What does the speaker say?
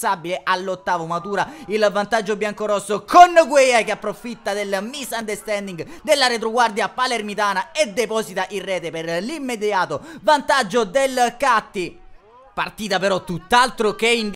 impensabile all'ottavo matura il vantaggio biancorosso con Guia che approfitta del misunderstanding della retroguardia palermitana e deposita in rete per l'immediato vantaggio del Catti partita però tutt'altro che in